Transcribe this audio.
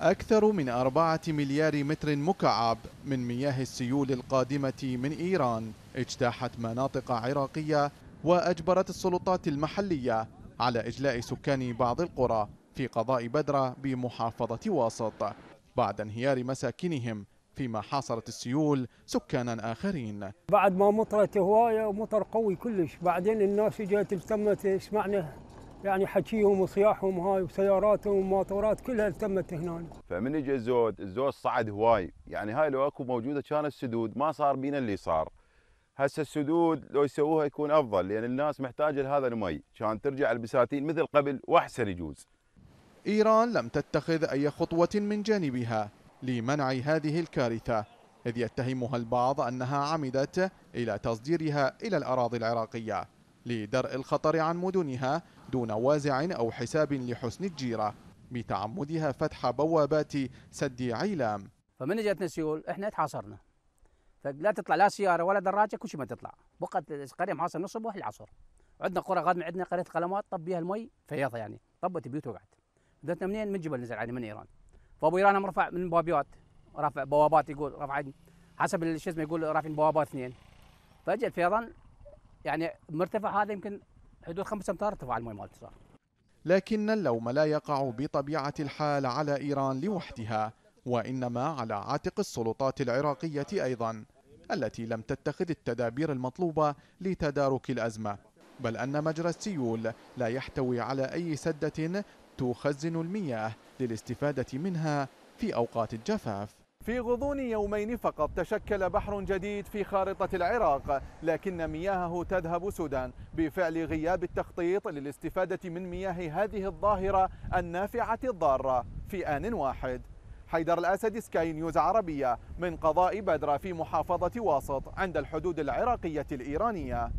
أكثر من أربعة مليار متر مكعب من مياه السيول القادمة من إيران اجتاحت مناطق عراقية وأجبرت السلطات المحلية على إجلاء سكان بعض القرى في قضاء بدرة بمحافظة واسط بعد انهيار مساكنهم فيما حاصرت السيول سكانا آخرين بعد ما مطرت هواية ومطر قوي كلش بعدين الناس جاءت التمت سمعنا يعني حكيهم وصياحهم هاي وسياراتهم وموتورات كلها التمت هنا فمن اجى الزود الزود صعد هواي يعني هاي لو اكو موجوده كان السدود ما صار بينا اللي صار هسه السدود لو يسووها يكون افضل لان الناس محتاجه لهذا المي كان ترجع البساتين مثل قبل واحسن يجوز ايران لم تتخذ اي خطوه من جانبها لمنع هذه الكارثه اذ يتهمها البعض انها عمدت الى تصديرها الى الاراضي العراقيه لدرء الخطر عن مدنها دون وازع أو حساب لحسن الجيرة بتعمدها فتح بوابات سد عيلام فمن جاتنا سيول احنا تحاصرنا فلا تطلع لا سياره ولا دراجه كل شيء ما تطلع بقت القريه محاصره من الصبح للعصر عندنا قرى غاد عندنا قريه قلمات طب بها المي فياضه يعني طبت البيوت وقعت بدتنا منين من جبل نزل يعني من ايران فابو ايران مرفع من بابيات رفع بوابات يقول رفع حسب شو اسمه يقول رافعين بوابات اثنين فاجى الفيضان يعني مرتفع هذا يمكن حدود 5 امتار ارتفاع الماء مالته صار لكن اللوم لا يقع بطبيعة الحال على إيران لوحدها وإنما على عاتق السلطات العراقية أيضا التي لم تتخذ التدابير المطلوبة لتدارك الأزمة بل أن مجرى السيول لا يحتوي على أي سدة تخزن المياه للاستفادة منها في أوقات الجفاف في غضون يومين فقط تشكل بحر جديد في خارطة العراق لكن مياهه تذهب سودان بفعل غياب التخطيط للاستفادة من مياه هذه الظاهرة النافعة الضارة في آن واحد حيدر الأسد سكاي نيوز عربية من قضاء بدرة في محافظة واسط عند الحدود العراقية الإيرانية